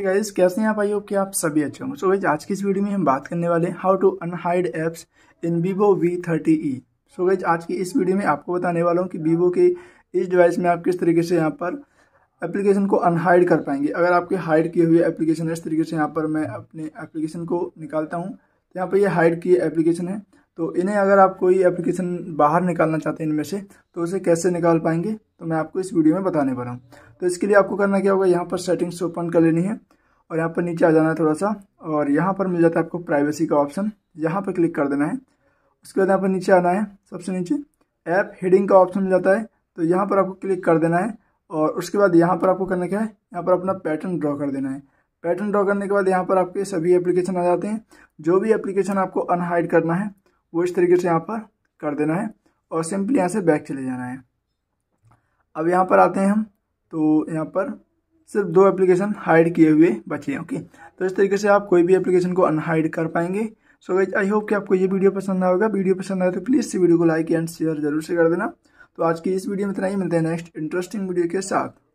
guys कैसे हैं आप आई होप कि आप सभी अच्छे होंगे सो गाइज आज की इस वीडियो में हम बात करने वाले हैं how to unhide apps in Vivo V thirty E so guys आज की इस वीडियो में आपको बताने वाला हूँ कि वीवो के इस डिवाइस में आप किस तरीके से यहाँ पर एप्लीकेशन को अनहाइड कर पाएंगे अगर आपके हाइड किए हुए एप्लीकेशन है इस तरीके से यहाँ पर मैं अपने एप्लीकेशन को निकालता हूँ तो यहाँ पर ये हाइड किए एप्लीकेशन है तो इन्हें अगर आप कोई एप्लीकेशन बाहर निकालना चाहते हैं इनमें से तो उसे कैसे निकाल पाएंगे तो मैं आपको इस वीडियो में बताने वाला हूँ तो इसके लिए आपको करना क्या होगा यहाँ पर सेटिंग्स ओपन कर लेनी है और यहाँ पर नीचे आ जाना है थोड़ा सा और यहाँ पर मिल जाता है आपको प्राइवेसी का ऑप्शन यहाँ पर क्लिक कर देना है उसके बाद यहाँ पर नीचे आना है सबसे नीचे ऐप हेडिंग का ऑप्शन मिल जाता है तो यहाँ पर आपको क्लिक कर देना है और उसके बाद यहाँ पर आपको करना क्या है यहाँ पर अपना पैटर्न ड्रॉ कर देना है पैटर्न ड्रॉ करने के बाद यहाँ पर आपके सभी एप्लीकेशन आ जाते हैं जो भी एप्लीकेशन आपको अनहाइड करना है वो इस तरीके से यहाँ पर कर देना है और सिंपली यहाँ से बैक चले जाना है अब यहाँ पर आते हैं हम तो यहाँ पर सिर्फ दो एप्लीकेशन हाइड किए हुए बचे हैं ओके तो इस तरीके से आप कोई भी एप्लीकेशन को अनहाइड कर पाएंगे सो गाइज आई होप कि आपको ये वीडियो पसंद आएगा वीडियो पसंद आए तो प्लीज़ इस वीडियो को लाइक एंड शेयर जरूर से कर देना तो आज की इस वीडियो में इतना ही मिलते हैं नेक्स्ट इंटरेस्टिंग वीडियो के साथ